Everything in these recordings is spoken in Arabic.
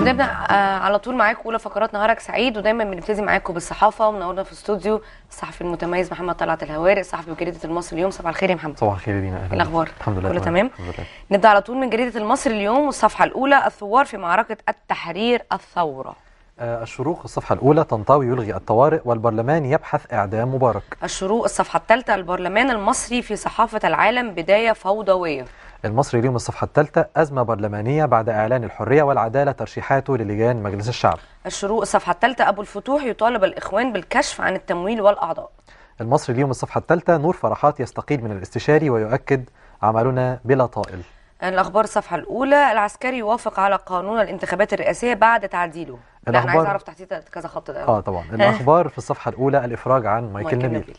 نبدا آه، على طول معاكم اولى فقرات نهارك سعيد ودايما بنبتدي معاكم بالصحافه ومنورنا في الاستوديو الصحفي المتميز محمد طلعت الهوارق صحفي جريده المصري اليوم صباح الخير يا محمد صباح الخير يا دينا الاخبار الحمد لله كله تمام نبدا على طول من جريده المصري اليوم والصفحه الاولى الثوار في معركه التحرير الثوره آه، الشروق الصفحة الأولى تنطوي يلغي الطوارئ والبرلمان يبحث إعدام مبارك الشروق الصفحة الثالثة البرلمان المصري في صحافة العالم بداية فوضوية المصري اليوم الصفحة الثالثة أزمة برلمانية بعد إعلان الحرية والعدالة ترشيحاته للجان مجلس الشعب الشروق الصفحة الثالثة أبو الفتوح يطالب الإخوان بالكشف عن التمويل والأعضاء المصري اليوم الصفحة الثالثة نور فرحات يستقيل من الاستشاري ويؤكد عملنا بلا طائل الأخبار الصفحة الأولى العسكري يوافق على قانون الانتخابات الرئاسية بعد تعديله الأخبار... لا أنا عايز أعرف تحتيه كذا خط ده آه طبعا الأخبار في الصفحة الأولى الإفراج عن مايكل, مايكل نبيل, نبيل.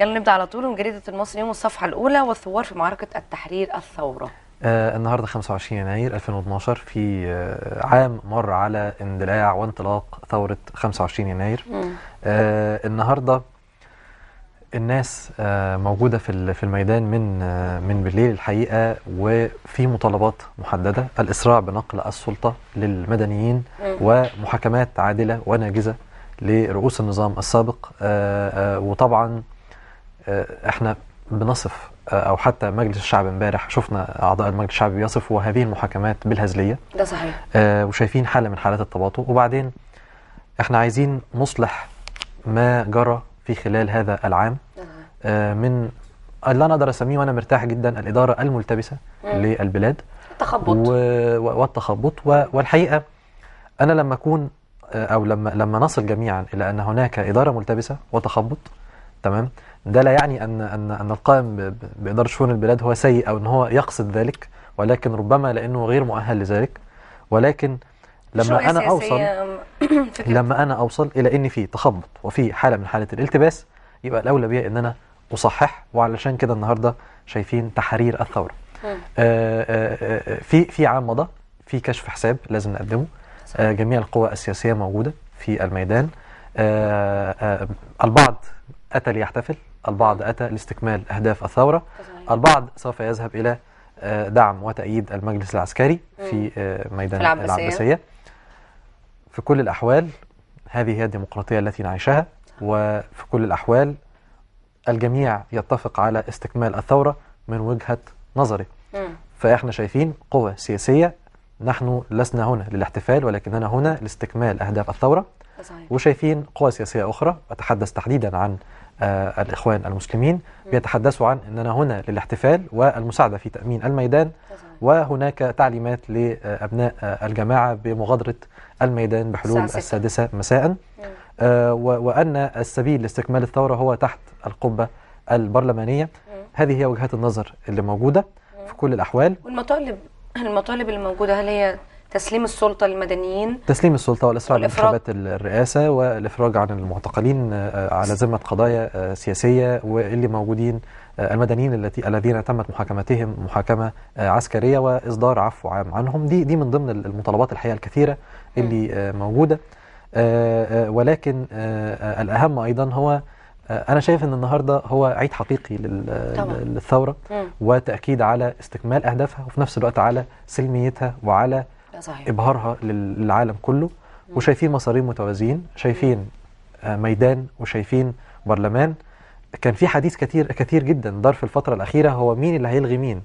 يلا نبدا على طول من جريده المصري اليوم الصفحه الاولى والثوار في معركه التحرير الثوره آه النهارده 25 يناير 2012 في آه عام مر على اندلاع وانطلاق ثوره 25 يناير آه النهارده الناس آه، موجوده في في الميدان من آه، من بالليل الحقيقه وفي مطالبات محدده الاسراع بنقل السلطه للمدنيين ومحاكمات عادله وناجزه لرؤوس النظام السابق آه، وطبعا آه، احنا بنصف آه، او حتى مجلس الشعب امبارح شفنا اعضاء المجلس الشعبي بيصفوا هذه المحاكمات بالهزليه ده صحيح آه، وشايفين حاله من حالات التباطؤ وبعدين احنا عايزين نصلح ما جرى في خلال هذا العام من اللي انا اقدر اسميه وانا مرتاح جدا الاداره الملتبسه مم. للبلاد التخبط و... والتخبط و... والحقيقه انا لما اكون او لما لما نصل جميعا الى ان هناك اداره ملتبسه وتخبط تمام ده لا يعني ان ان ان القائم باداره شؤون البلاد هو سيء او ان هو يقصد ذلك ولكن ربما لانه غير مؤهل لذلك ولكن لما انا اوصل لما انا اوصل الى ان في تخبط وفي حاله من حاله الالتباس يبقى الاولى بيا ان انا اصحح وعلشان كده النهارده شايفين تحرير الثوره آآ آآ آه، آه، آه، في في عام مضى في كشف حساب لازم نقدمه جميع القوى السياسيه موجوده في الميدان آآ البعض أتى ليحتفل البعض أتى لاستكمال أهداف الثورة البعض سوف يذهب إلى آه، دعم وتأييد المجلس العسكري في آه، ميدان في العباسية. العباسية في كل الأحوال هذه هي الديمقراطية التي نعيشها وفي كل الأحوال الجميع يتفق على استكمال الثورة من وجهة نظري فإحنا شايفين قوة سياسية نحن لسنا هنا للاحتفال ولكننا هنا لاستكمال أهداف الثورة وشايفين قوى سياسية أخرى أتحدث تحديدا عن آه، الإخوان المسلمين بيتحدثوا عن أننا هنا للاحتفال والمساعدة في تأمين الميدان وهناك تعليمات لأبناء آه، الجماعة بمغادرة الميدان بحلول السادسة مساء آه، وأن السبيل لاستكمال الثورة هو تحت القبة البرلمانية هذه هي وجهات النظر اللي موجودة في كل الأحوال والمطالب المطالب الموجودة هل هي تسليم السلطه للمدنيين تسليم السلطه والاصرار لانتخابات انتخابات الرئاسه والافراج عن المعتقلين آه، على ذمه قضايا آه، سياسيه واللي موجودين آه، المدنيين التي الذين تمت محاكمتهم محاكمه عسكريه واصدار عفو عام عنهم دي دي من ضمن المطالبات الحقيقه الكثيره اللي موجوده ولكن الاهم ايضا هو انا شايف ان النهارده هو عيد حقيقي للثوره وتاكيد على استكمال اهدافها وفي نفس الوقت على سلميتها وعلى صحيح. ابهارها للعالم كله وشايفين مسارين متوازيين شايفين آه، ميدان وشايفين برلمان كان في حديث كتير كثير جدا دار في الفتره الاخيره هو مين اللي هيلغي مين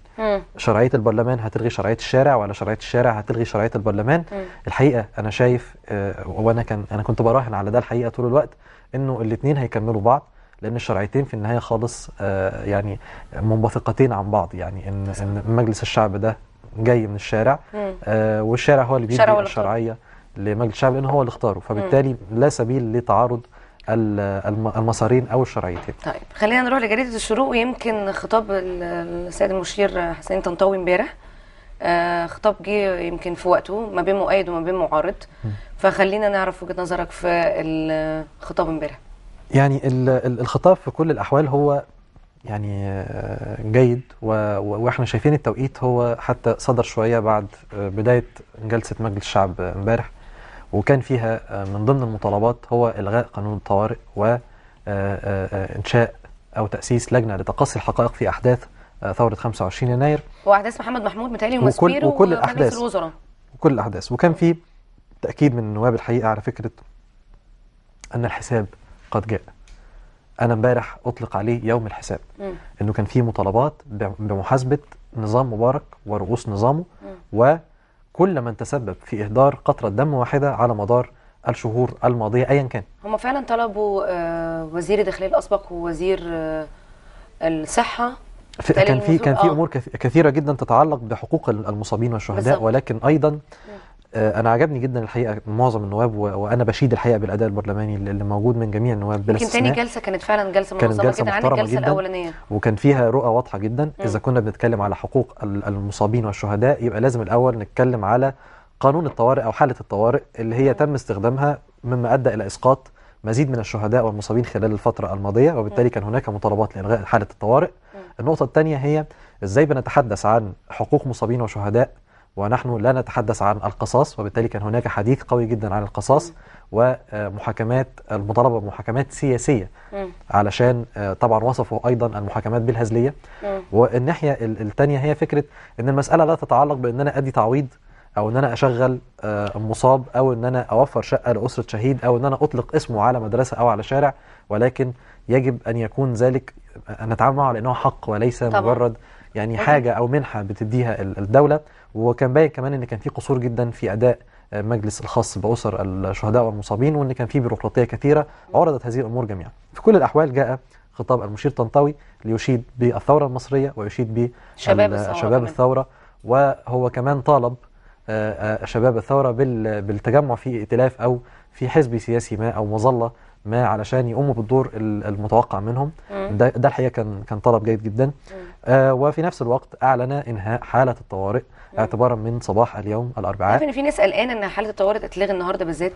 شرعيه البرلمان هتلغي شرعيه الشارع ولا شرعيه الشارع هتلغي شرعيه البرلمان الحقيقه انا شايف آه، وانا كان انا كنت براهن على ده الحقيقه طول الوقت انه الاثنين هيكملوا بعض لان الشرعيتين في النهايه خالص آه، يعني منبثقتين عن بعض يعني إن مجلس الشعب ده جاي من الشارع آه والشارع هو اللي بيدي الشرعيه لمجلس الشعب لان هو اللي اختاره فبالتالي مم. لا سبيل لتعارض المسارين او الشرعيتين. طيب خلينا نروح لجريده الشروق ويمكن خطاب السيد المشير حسين طنطاوي امبارح آه خطاب جه يمكن في وقته ما بين مؤيد وما بين معارض فخلينا نعرف وجهه نظرك في الخطاب امبارح. يعني الخطاب في كل الاحوال هو يعني آه، جيد واحنا شايفين التوقيت هو حتى صدر شويه بعد آه، بدايه جلسه مجلس الشعب امبارح وكان فيها آه، من ضمن المطالبات هو الغاء قانون الطوارئ وانشاء او تاسيس لجنه لتقصي الحقائق في احداث ثوره 25 يناير واحداث محمد محمود متهيألي ومسفير وكل, وكل الاحداث وكل الاحداث وكان في تاكيد من نواب الحقيقه على فكره ان الحساب قد جاء انا امبارح اطلق عليه يوم الحساب م. انه كان في مطالبات بمحاسبه نظام مبارك ورؤوس نظامه م. وكل من تسبب في اهدار قطره دم واحده على مدار الشهور الماضيه ايا كان هم فعلا طلبوا آه، وزير الداخليه الاسبق ووزير آه، الصحه كان في كان في آه. امور كثيره جدا تتعلق بحقوق المصابين والشهداء بالزبط. ولكن ايضا م. آه، انا عجبني جدا الحقيقه معظم النواب وانا بشيد الحقيقه بالاداء البرلماني اللي موجود من جميع النواب بلا استثناء يمكن تاني جلسه كانت فعلا جلسه منظمه كانت جلسة جدا عن الجلسه الاولانيه وكان فيها رؤى واضحه جدا م. اذا كنا بنتكلم على حقوق المصابين والشهداء يبقى لازم الاول نتكلم على قانون الطوارئ او حاله الطوارئ اللي هي تم استخدامها مما ادى الى اسقاط مزيد من الشهداء والمصابين خلال الفتره الماضيه وبالتالي كان هناك مطالبات لالغاء حاله الطوارئ النقطه الثانيه هي ازاي بنتحدث عن حقوق مصابين وشهداء ونحن لا نتحدث عن القصاص وبالتالي كان هناك حديث قوي جدا عن القصاص ومحاكمات المطالبه بمحاكمات سياسيه علشان آه، طبعا وصفوا ايضا المحاكمات بالهزليه والناحيه الثانيه هي فكره ان المساله لا تتعلق بان انا ادي تعويض او ان انا اشغل آه، مصاب او ان انا اوفر شقه لاسره شهيد او ان انا اطلق اسمه على مدرسه او على شارع ولكن يجب ان يكون ذلك آه، نتعامل معه لانه حق وليس طبعا. مجرد يعني حاجه او منحه بتديها الدوله وكان باين كمان ان كان في قصور جدا في اداء آه، مجلس الخاص باسر الشهداء والمصابين وان كان في بيروقراطيه كثيره عرضت هذه الامور جميعا في كل الاحوال جاء خطاب المشير طنطاوي ليشيد بالثوره المصريه ويشيد بشباب شباب الثوره وهو كمان طالب آه، آه، شباب الثوره بالتجمع في ائتلاف او في حزب سياسي ما او مظله ما علشان يقوموا بالدور المتوقع منهم ده, ده الحقيقه كان كان طلب جيد جدا آه وفي نفس الوقت اعلن انهاء حاله الطوارئ اعتبارا من صباح اليوم الاربعاء عارف ان في ناس قلقانه ان حاله الطوارئ تتلغي النهارده بالذات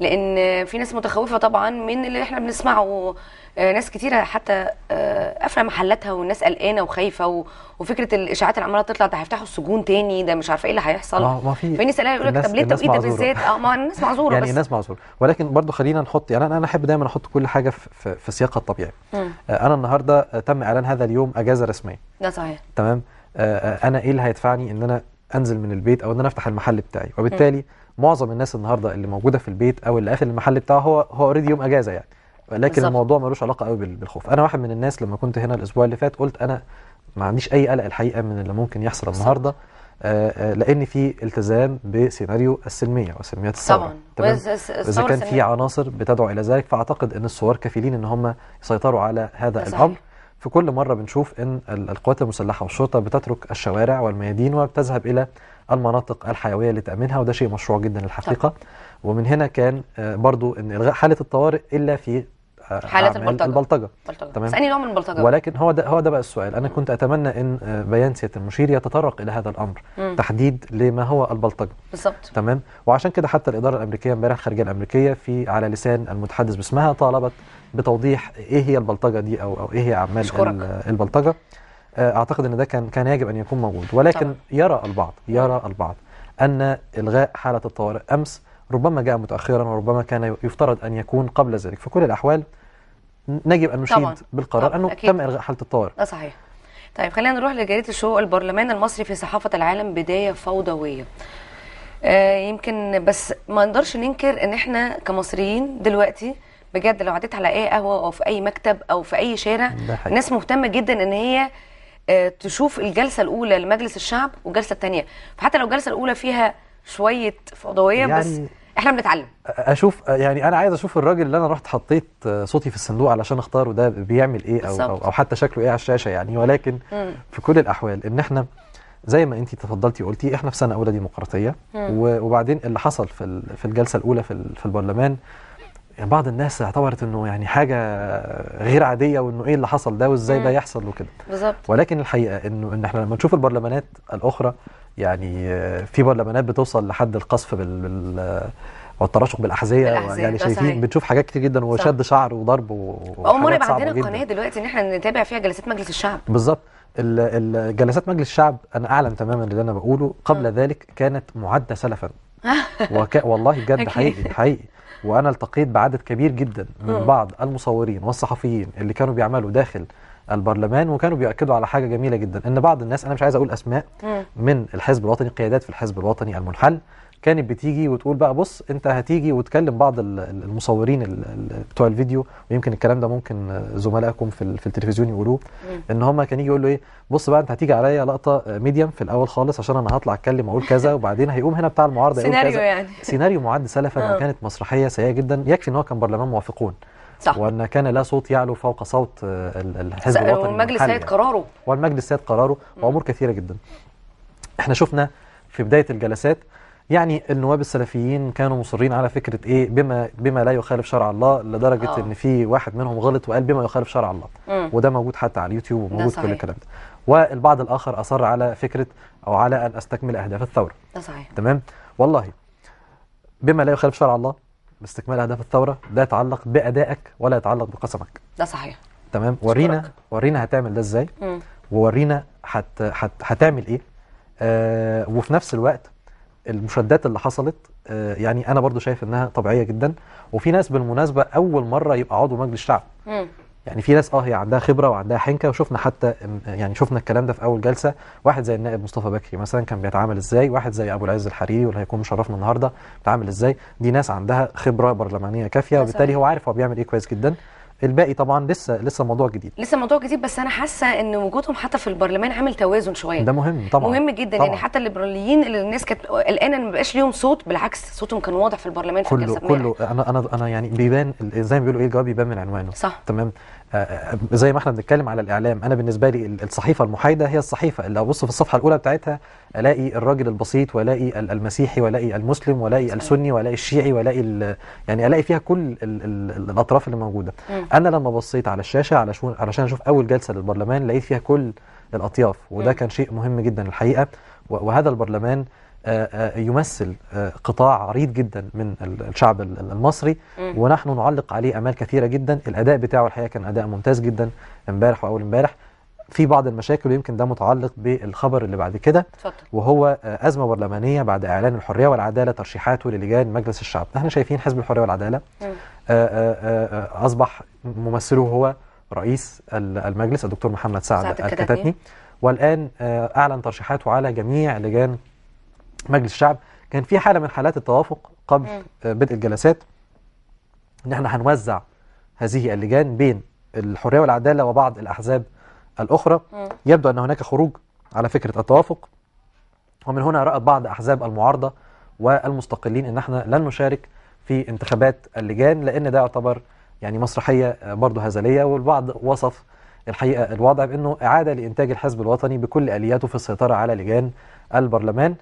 لان في ناس متخوفه طبعا من اللي احنا بنسمعه آه، ناس كتيره حتى آه، قافله محلاتها والناس قلقانه وخايفه وفكره الاشاعات اللي عماله تطلع ده هيفتحوا السجون تاني ده مش عارفه ايه اللي هيحصل آه، ما, ما في ناس قلقانه يقول لك طب ليه التوقيت ده بالذات اه ما الناس معذوره يعني بس الناس معذوره ولكن برضو خلينا نحط يعني انا انا احب دايما احط كل حاجه في, في سياقها الطبيعي انا النهارده تم اعلان هذا اليوم اجازه رسميه ده صحيح تمام انا ايه اللي هيدفعني ان انا انزل من البيت او ان انا افتح المحل بتاعي وبالتالي م. معظم الناس النهارده اللي موجوده في البيت او اللي قافل المحل بتاعه هو هو اوريدي يوم اجازه يعني لكن بالزبط. الموضوع ملوش علاقه قوي بالخوف انا واحد من الناس لما كنت هنا الاسبوع اللي فات قلت انا ما عنديش اي قلق الحقيقه من اللي ممكن يحصل بالزبط. النهارده آه، آه، لان في التزام بسيناريو السلميه وسلميات الثوره طبعا تمام اذا كان في عناصر بتدعو الى ذلك فاعتقد ان الثوار كفيلين ان هم يسيطروا على هذا الامر في كل مره بنشوف ان القوات المسلحه والشرطه بتترك الشوارع والميادين وبتذهب الى المناطق الحيويه اللي تامنها وده شيء مشروع جدا الحقيقه طبعا. ومن هنا كان آه، برضو ان الغاء حاله الطوارئ الا في آه، حالة البلطجة البلطجة تمام اسألني نوع من البلطجة ولكن هو ده هو ده بقى السؤال انا كنت اتمنى ان آه، بيان سياده المشير يتطرق الى هذا الامر مم. تحديد لما هو البلطجة بالظبط تمام وعشان كده حتى الاداره الامريكيه امبارح الخارجيه الامريكيه في على لسان المتحدث باسمها طالبت بتوضيح ايه هي البلطجة دي او او ايه هي اعمال البلطجة آه، اعتقد ان ده كان كان يجب ان يكون موجود ولكن طبعا. يرى البعض يرى البعض ان الغاء حاله الطوارئ امس ربما جاء متاخرا وربما كان يفترض ان يكون قبل ذلك في كل الاحوال نجب ان نشيد طبعا. بالقرار طبعا. انه أكيد. تم الغاء حاله الطوارئ ده صحيح طيب خلينا نروح لجريده الشو البرلمان المصري في صحافه العالم بدايه فوضويه آه يمكن بس ما نقدرش ننكر ان احنا كمصريين دلوقتي بجد لو عديت على اي قهوه او في اي مكتب او في اي شارع الناس مهتمه جدا ان هي آه، تشوف الجلسه الاولى لمجلس الشعب والجلسه الثانيه فحتى لو الجلسه الاولى فيها شويه فوضويه يعني بس احنا بنتعلم اشوف يعني انا عايز اشوف الراجل اللي انا رحت حطيت صوتي في الصندوق علشان اختاره ده بيعمل ايه او, أو, او حتى شكله ايه على الشاشه يعني ولكن م. في كل الاحوال ان احنا زي ما انت تفضلتي وقلتي احنا في سنه اولى ديمقراطيه وبعدين اللي حصل في في الجلسه الاولى في, في البرلمان يعني بعض الناس اعتبرت انه يعني حاجه غير عاديه وانه ايه اللي حصل ده وازاي ده يحصل وكده بالظبط ولكن الحقيقه انه ان احنا لما نشوف البرلمانات الاخرى يعني في برلمانات بتوصل لحد القصف بال, بال والتراشق بالاحذيه يعني شايفين صحيح. بتشوف حاجات كتير جدا وشد شعر وضرب اول مره يبقى عندنا القناه دلوقتي ان احنا نتابع فيها جلسات مجلس الشعب بالظبط جلسات مجلس الشعب انا اعلم تماما اللي انا بقوله قبل م. ذلك كانت معده سلفا وك... والله بجد حقيقي حقيقي وانا التقيت بعدد كبير جدا من آه. بعض المصورين والصحفيين اللي كانوا بيعملوا داخل البرلمان وكانوا بيأكدوا على حاجة جميلة جدا ان بعض الناس انا مش عايز اقول اسماء من الحزب الوطني قيادات في الحزب الوطني المنحل كانت بتيجي وتقول بقى بص انت هتيجي وتكلم بعض المصورين بتوع الفيديو ويمكن الكلام ده ممكن زملائكم في, في التلفزيون يقولوه ان هما كان يجي يقول له ايه بص بقى انت هتيجي عليا لقطه ميديم في الاول خالص عشان انا هطلع اتكلم اقول كذا وبعدين هيقوم هنا بتاع المعارضه يقول كذا سيناريو يعني سيناريو معد سلفا وكانت اه. مسرحيه سيئه جدا يكفي ان هو كان برلمان موافقون صح. وان كان لا صوت يعلو فوق صوت آه، الحزب الوطني والمجلس سيد يعني. قراره والمجلس سيد قراره وامور كثيره جدا احنا شفنا في بدايه الجلسات يعني النواب السلفيين كانوا مصرين على فكره ايه بما بما لا يخالف شرع الله لدرجه أوه. ان في واحد منهم غلط وقال بما يخالف شرع الله مم. وده موجود حتى على اليوتيوب وموجود كل الكلام ده والبعض الاخر اصر على فكره او على ان استكمل اهداف الثوره ده صحيح تمام والله بما لا يخالف شرع الله باستكمال اهداف الثوره لا يتعلق بادائك ولا يتعلق بقسمك ده صحيح تمام ورينا شكرك. ورينا هتعمل ده ازاي وورينا هت حت, هتعمل ايه آه وفي نفس الوقت المشادات اللي حصلت آه يعني انا برضو شايف انها طبيعيه جدا وفي ناس بالمناسبه اول مره يبقى عضو مجلس شعب يعني في ناس اه هي عندها خبره وعندها حنكه وشفنا حتى يعني شفنا الكلام ده في اول جلسه واحد زي النائب مصطفى بكري مثلا كان بيتعامل ازاي واحد زي ابو العز الحريري واللي هيكون مشرفنا النهارده بيتعامل ازاي دي ناس عندها خبره برلمانيه كافيه وبالتالي هو عارف هو بيعمل ايه كويس جدا الباقي طبعا لسه لسه موضوع جديد لسه موضوع جديد بس انا حاسه ان وجودهم حتى في البرلمان عامل توازن شويه ده مهم طبعا مهم جدا يعني طبعا. يعني حتى الليبراليين اللي الناس كانت قلقانه ان ما بقاش ليهم صوت بالعكس صوتهم كان واضح في البرلمان كله كله انا انا انا يعني بيبان زي ما بيقولوا ايه الجواب بيبان من عنوانه صح تمام آه، زي ما احنا بنتكلم على الاعلام انا بالنسبه لي الصحيفه المحايده هي الصحيفه اللي ابص في الصفحه الاولى بتاعتها الاقي الراجل البسيط والاقي المسيحي والاقي المسلم والاقي السني والاقي الشيعي والاقي يعني الاقي فيها كل الـ الـ الاطراف اللي موجوده انا لما بصيت على الشاشه علشان علشان اشوف اول جلسه للبرلمان لقيت فيها كل الاطياف وده كان شيء مهم جدا الحقيقه وهذا البرلمان آه، آه، يمثل آه، قطاع عريض جدا من الشعب المصري ونحن نعلق عليه امال كثيره جدا الاداء بتاعه الحقيقه كان اداء ممتاز جدا امبارح واول امبارح في بعض المشاكل ويمكن ده متعلق بالخبر اللي بعد كده وهو ازمه برلمانيه بعد اعلان الحريه والعداله ترشيحاته للجان مجلس الشعب احنا شايفين حزب الحريه والعداله اصبح ممثله هو رئيس المجلس الدكتور محمد سعد الكتاتني والان اعلن ترشيحاته على جميع لجان مجلس الشعب كان في حاله من حالات التوافق قبل آه، بدء الجلسات ان احنا هنوزع هذه اللجان بين الحريه والعداله وبعض الاحزاب الاخرى يبدو ان هناك خروج على فكره التوافق ومن هنا رأت بعض أحزاب المعارضة والمستقلين إن احنا لن نشارك في انتخابات اللجان لأن ده يعتبر يعني مسرحية آه، برضه هزلية والبعض وصف الحقيقة الوضع بأنه إعادة لإنتاج الحزب الوطني بكل آلياته في السيطرة على لجان البرلمان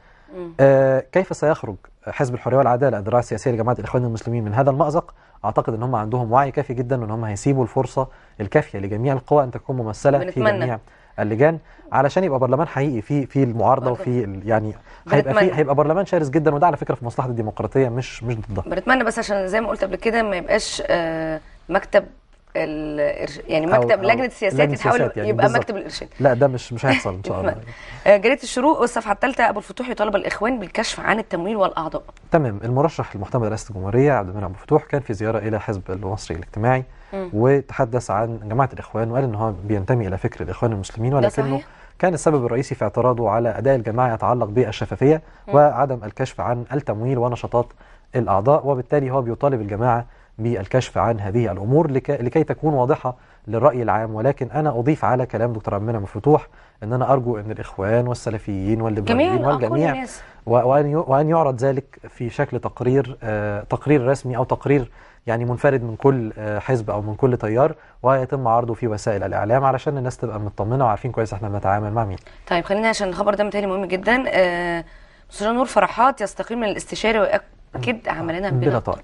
آه كيف سيخرج حزب الحريه والعداله الذراع السياسيه لجماعه الاخوان المسلمين من هذا المازق اعتقد ان هم عندهم وعي كافي جدا وان هم هيسيبوا الفرصه الكافيه لجميع القوى ان تكون ممثله بنتمنى. في جميع اللجان علشان يبقى برلمان حقيقي في في المعارضه وفي يعني هيبقى في هيبقى برلمان شرس جدا وده على فكره في مصلحه الديمقراطيه مش مش ضدها بنتمنى بس عشان زي ما قلت قبل كده ما يبقاش آه مكتب يعني مكتب لجنه السياسات يتحول يعني يبقى بالزبط. مكتب الارشاد لا ده مش مش هيحصل ان شاء الله جريده الشروق والصفحه الثالثه ابو الفتوح يطالب الاخوان بالكشف عن التمويل والاعضاء تمام المرشح المحتمل رئاسه الجمهوريه عبد المنعم ابو الفتوح كان في زياره الى حزب المصري الاجتماعي م. وتحدث عن جماعه الاخوان وقال ان هو بينتمي الى فكر الاخوان المسلمين ولكنه كان السبب الرئيسي في اعتراضه على اداء الجماعه يتعلق بالشفافيه وعدم الكشف عن التمويل ونشاطات الاعضاء وبالتالي هو بيطالب الجماعه بالكشف عن هذه الأمور لكي تكون واضحة للرأي العام ولكن أنا أضيف على كلام دكتور عمنا مفتوح أن أنا أرجو أن الإخوان والسلفيين والليبراليين والجميع وأن وأن يعرض ذلك في شكل تقرير آه، تقرير رسمي أو تقرير يعني منفرد من كل آه، حزب أو من كل تيار ويتم عرضه في وسائل الإعلام علشان الناس تبقى مطمنة وعارفين كويس احنا بنتعامل مع مين. طيب خلينا عشان الخبر ده متهيألي مهم جدا آه، مستشار نور فرحات يستقيل من الاستشاري ويؤكد عملنا بلا طائل.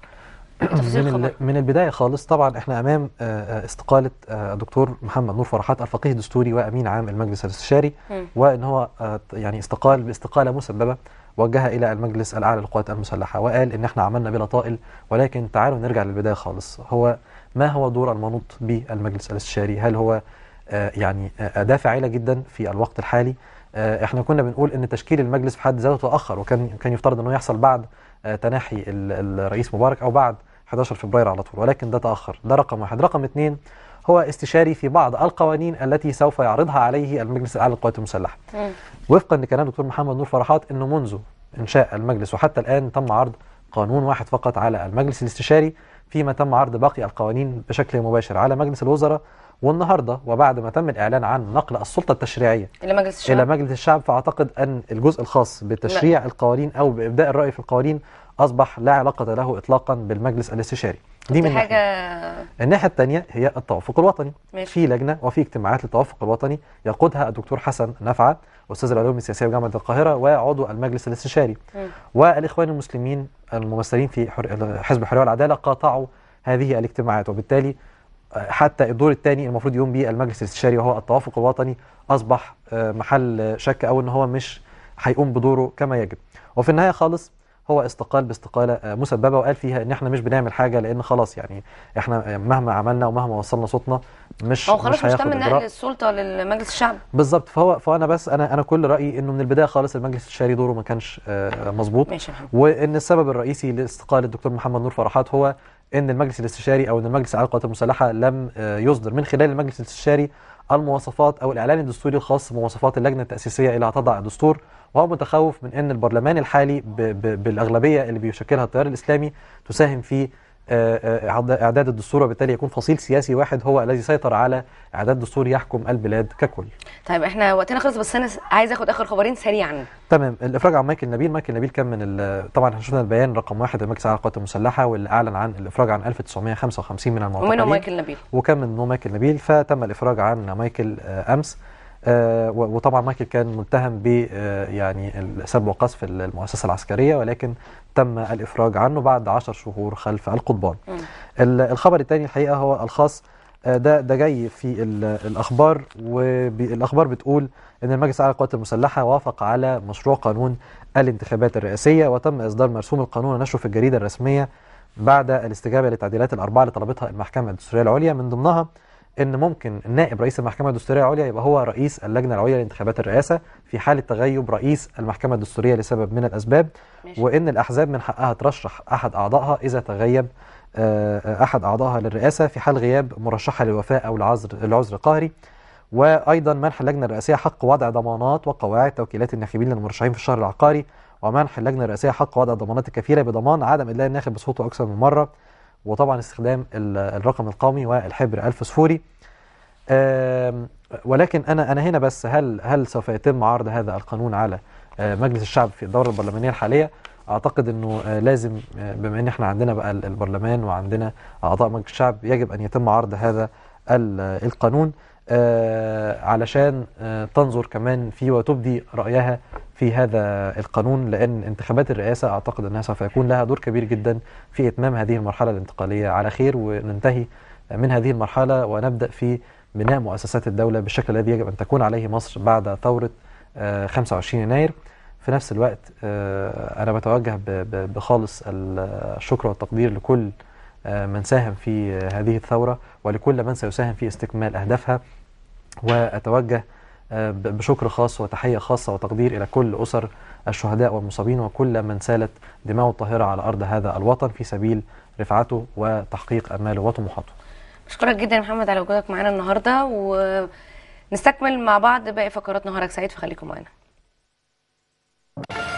من, من البداية خالص طبعا احنا امام آه، آه، استقالة الدكتور آه، محمد نور فرحات الفقيه الدستوري وامين عام المجلس الاستشاري وان هو يعني استقال باستقالة مسببة وجهها الى المجلس الاعلى للقوات المسلحة وقال ان احنا عملنا بلا طائل ولكن تعالوا نرجع للبداية خالص هو ما هو دور المنوط بالمجلس الاستشاري هل هو يعني أداة فاعلة جدا في الوقت الحالي احنا كنا بنقول ان تشكيل المجلس في حد ذاته تاخر وكان كان يفترض انه يحصل بعد تناحي الرئيس مبارك او بعد 11 فبراير على طول ولكن ده تأخر ده رقم واحد رقم اثنين هو استشاري في بعض القوانين التي سوف يعرضها عليه المجلس الأعلى للقوات المسلحة وفقا لكلام دكتور محمد نور فرحات أنه منذ إنشاء المجلس وحتى الآن تم عرض قانون واحد فقط على المجلس الاستشاري فيما تم عرض باقي القوانين بشكل مباشر على مجلس الوزراء والنهارده وبعد ما تم الاعلان عن نقل السلطه التشريعيه الى مجلس الشعب الى مجلس الشعب فاعتقد ان الجزء الخاص بتشريع لا. القوانين او بابداء الراي في القوانين أصبح لا علاقة له إطلاقا بالمجلس الاستشاري دي من حاجة الناحية الثانية هي التوافق الوطني ماشي. في لجنة وفي اجتماعات للتوافق الوطني يقودها الدكتور حسن نفعة أستاذ العلوم السياسية بجامعة القاهرة وعضو المجلس الاستشاري والإخوان المسلمين الممثلين في حر... حزب الحرية والعدالة قاطعوا هذه الاجتماعات وبالتالي آه، حتى الدور الثاني المفروض يقوم به المجلس الاستشاري وهو التوافق الوطني أصبح آه، محل شك أو إن هو مش هيقوم بدوره كما يجب وفي النهاية خالص هو استقال باستقاله آه، مسببه وقال فيها ان احنا مش بنعمل حاجه لان خلاص يعني احنا آه، مهما عملنا ومهما وصلنا صوتنا مش هو خلاص مش تم نقل السلطه للمجلس الشعب بالظبط فهو فانا بس انا انا كل رايي انه من البدايه خالص المجلس الشعري دوره ما كانش آه، مظبوط وان السبب الرئيسي لاستقاله الدكتور محمد نور فرحات هو ان المجلس الاستشاري او ان المجلس على القوات المسلحه لم يصدر من خلال المجلس الاستشاري المواصفات أو الإعلان الدستوري الخاص بمواصفات اللجنة التأسيسية اللي هتضع الدستور وهو متخوف من أن البرلمان الحالي بالأغلبية اللي بيشكلها التيار الإسلامي تساهم في آه، آه، اعداد الدستور وبالتالي يكون فصيل سياسي واحد هو الذي سيطر على اعداد دستور يحكم البلاد ككل. طيب احنا وقتنا خلص بس انا عايز اخد اخر خبرين سريعا. تمام الافراج عن مايكل نبيل، مايكل نبيل كان من طبعا احنا شفنا البيان رقم واحد لمجلس على القوات المسلحه واللي اعلن عن الافراج عن 1955 من المعتقلين. ومنهم مايكل نبيل. وكان منهم مايكل نبيل فتم الافراج عن مايكل آه، امس. آه، وطبعا مايكل كان متهم ب آه، يعني سب وقذف المؤسسه العسكريه ولكن تم الافراج عنه بعد 10 شهور خلف القضبان. الخبر الثاني الحقيقه هو الخاص آه، ده ده جاي في الاخبار والاخبار بتقول ان المجلس الاعلى للقوات المسلحه وافق على مشروع قانون الانتخابات الرئاسيه وتم اصدار مرسوم القانون ونشره في الجريده الرسميه بعد الاستجابه للتعديلات الاربعه اللي طلبتها المحكمه الدستوريه العليا من ضمنها ان ممكن نائب رئيس المحكمه الدستوريه العليا يبقى هو رئيس اللجنه العليا لانتخابات الرئاسه في حاله تغيب رئيس المحكمه الدستوريه لسبب من الاسباب ماشي. وان الاحزاب من حقها ترشح احد اعضائها اذا تغيب آه، آه، احد اعضائها للرئاسه في حال غياب مرشحها للوفاء او العذر العذر القهري وايضا منح اللجنه الرئاسيه حق وضع ضمانات وقواعد توكيلات الناخبين للمرشحين في الشهر العقاري ومنح اللجنه الرئاسيه حق وضع الضمانات الكفيله بضمان عدم ادلاء الناخب بصوته اكثر من مره وطبعا استخدام الرقم القومي والحبر الفسفوري ولكن انا انا هنا بس هل هل سوف يتم عرض هذا القانون على آه، مجلس الشعب في الدوره البرلمانيه الحاليه اعتقد انه آه، لازم آه، بما ان احنا عندنا بقى البرلمان وعندنا اعضاء مجلس الشعب يجب ان يتم عرض هذا القانون علشان تنظر كمان فيه وتبدي رايها في هذا القانون لأن انتخابات الرئاسة أعتقد أنها سوف يكون لها دور كبير جدا في إتمام هذه المرحلة الانتقالية على خير وننتهي من هذه المرحلة ونبدأ في بناء مؤسسات الدولة بالشكل الذي يجب أن تكون عليه مصر بعد ثورة 25 آه، يناير في نفس الوقت آه، أنا بتوجه بخالص الشكر والتقدير لكل آه، من ساهم في هذه الثورة ولكل من سيساهم في استكمال أهدافها وأتوجه آه، بشكر خاص وتحية خاصة وتقدير إلى كل أسر الشهداء والمصابين وكل من سالت دماءه الطاهرة على أرض هذا الوطن في سبيل رفعته وتحقيق أماله وطموحاته بشكرك جدا يا محمد على وجودك معانا النهاردة ونستكمل مع بعض باقي فقرات نهارك سعيد فخليكم معانا